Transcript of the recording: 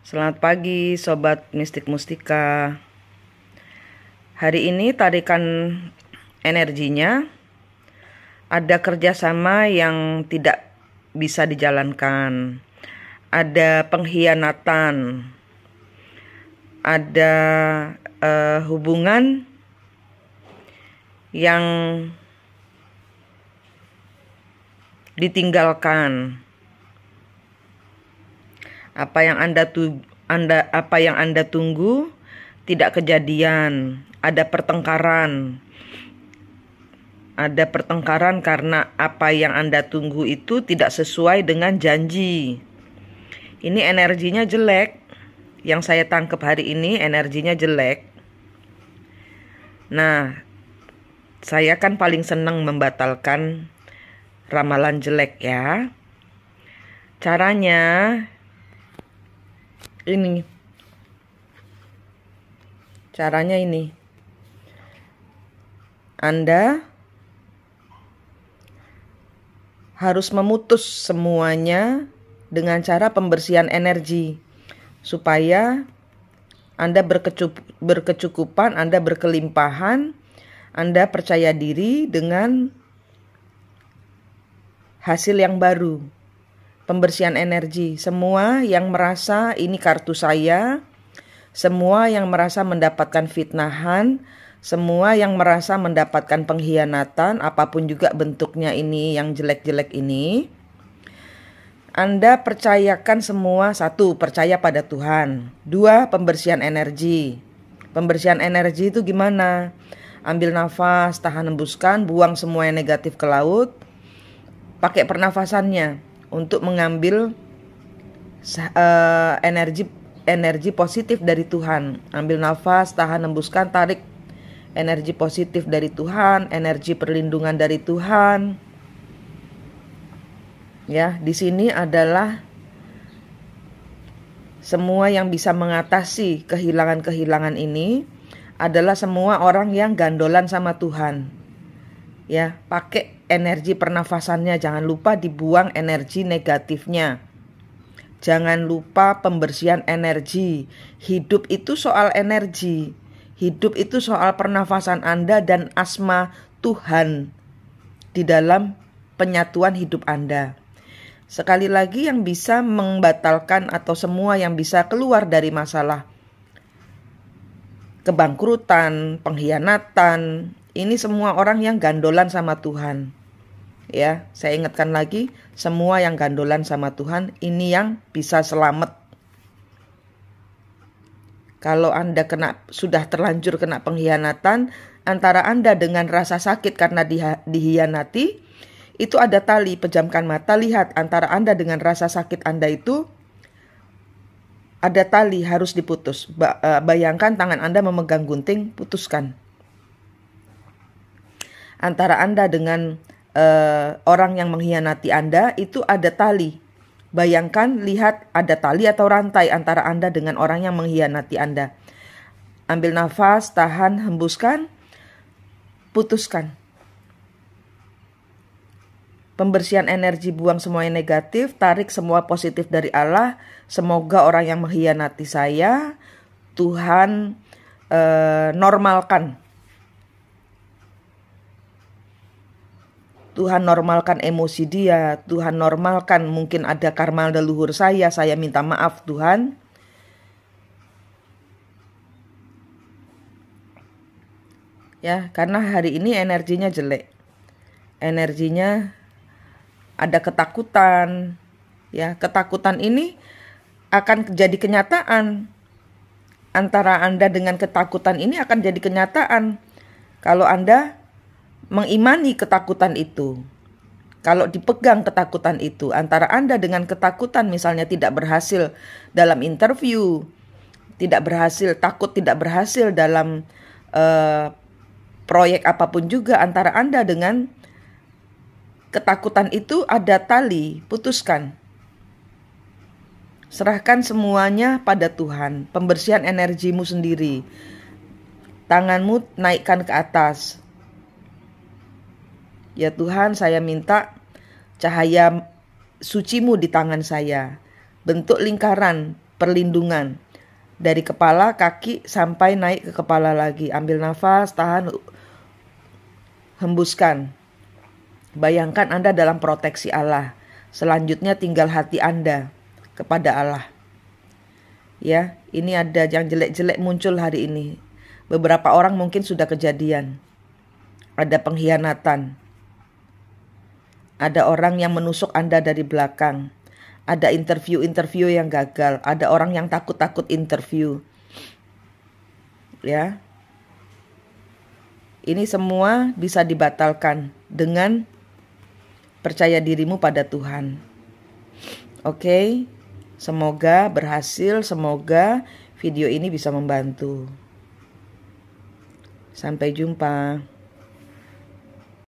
Selamat pagi Sobat Mistik Mustika Hari ini tarikan energinya Ada kerjasama yang tidak bisa dijalankan Ada pengkhianatan Ada uh, hubungan yang ditinggalkan apa yang Anda tu Anda apa yang Anda tunggu tidak kejadian. Ada pertengkaran. Ada pertengkaran karena apa yang Anda tunggu itu tidak sesuai dengan janji. Ini energinya jelek. Yang saya tangkap hari ini energinya jelek. Nah, saya kan paling senang membatalkan ramalan jelek ya. Caranya ini caranya ini Anda harus memutus semuanya dengan cara pembersihan energi supaya Anda berkecup, berkecukupan, Anda berkelimpahan, Anda percaya diri dengan hasil yang baru pembersihan energi. Semua yang merasa ini kartu saya, semua yang merasa mendapatkan fitnahan, semua yang merasa mendapatkan pengkhianatan, apapun juga bentuknya ini yang jelek-jelek ini. Anda percayakan semua satu percaya pada Tuhan, dua pembersihan energi. Pembersihan energi itu gimana? Ambil nafas, tahan hembuskan, buang semua yang negatif ke laut. Pakai pernafasannya, untuk mengambil uh, energi energi positif dari Tuhan. Ambil nafas, tahan, hembuskan, tarik energi positif dari Tuhan, energi perlindungan dari Tuhan. Ya, di sini adalah semua yang bisa mengatasi kehilangan-kehilangan ini adalah semua orang yang gandolan sama Tuhan ya pakai energi pernafasannya jangan lupa dibuang energi negatifnya jangan lupa pembersihan energi hidup itu soal energi hidup itu soal pernafasan Anda dan asma Tuhan di dalam penyatuan hidup Anda sekali lagi yang bisa membatalkan atau semua yang bisa keluar dari masalah kebangkrutan, pengkhianatan, ini semua orang yang gandolan sama Tuhan. Ya, saya ingatkan lagi, semua yang gandolan sama Tuhan ini yang bisa selamat. Kalau Anda kena sudah terlanjur kena pengkhianatan antara Anda dengan rasa sakit karena di, dihianati, itu ada tali pejamkan mata lihat antara Anda dengan rasa sakit Anda itu ada tali harus diputus. Ba eh, bayangkan tangan Anda memegang gunting, putuskan antara Anda dengan uh, orang yang mengkhianati Anda itu ada tali. Bayangkan lihat ada tali atau rantai antara Anda dengan orang yang mengkhianati Anda. Ambil nafas, tahan, hembuskan, putuskan. Pembersihan energi buang semua yang negatif, tarik semua positif dari Allah. Semoga orang yang mengkhianati saya, Tuhan eh, normalkan Tuhan normalkan emosi dia, Tuhan normalkan mungkin ada karma leluhur saya, saya minta maaf Tuhan. Ya, karena hari ini energinya jelek. Energinya ada ketakutan. Ya, ketakutan ini akan jadi kenyataan. Antara Anda dengan ketakutan ini akan jadi kenyataan. Kalau Anda mengimani ketakutan itu. Kalau dipegang ketakutan itu antara Anda dengan ketakutan misalnya tidak berhasil dalam interview, tidak berhasil, takut tidak berhasil dalam uh, proyek apapun juga antara Anda dengan ketakutan itu ada tali, putuskan. Serahkan semuanya pada Tuhan, pembersihan energimu sendiri. Tanganmu naikkan ke atas, Ya Tuhan, saya minta cahaya sucimu di tangan saya. Bentuk lingkaran perlindungan dari kepala, kaki sampai naik ke kepala lagi. Ambil nafas, tahan, hembuskan. Bayangkan Anda dalam proteksi Allah. Selanjutnya tinggal hati Anda kepada Allah. Ya, ini ada yang jelek-jelek muncul hari ini. Beberapa orang mungkin sudah kejadian. Ada pengkhianatan, ada orang yang menusuk Anda dari belakang. Ada interview-interview yang gagal. Ada orang yang takut-takut interview. Ya. Ini semua bisa dibatalkan dengan percaya dirimu pada Tuhan. Oke. Okay? Semoga berhasil, semoga video ini bisa membantu. Sampai jumpa.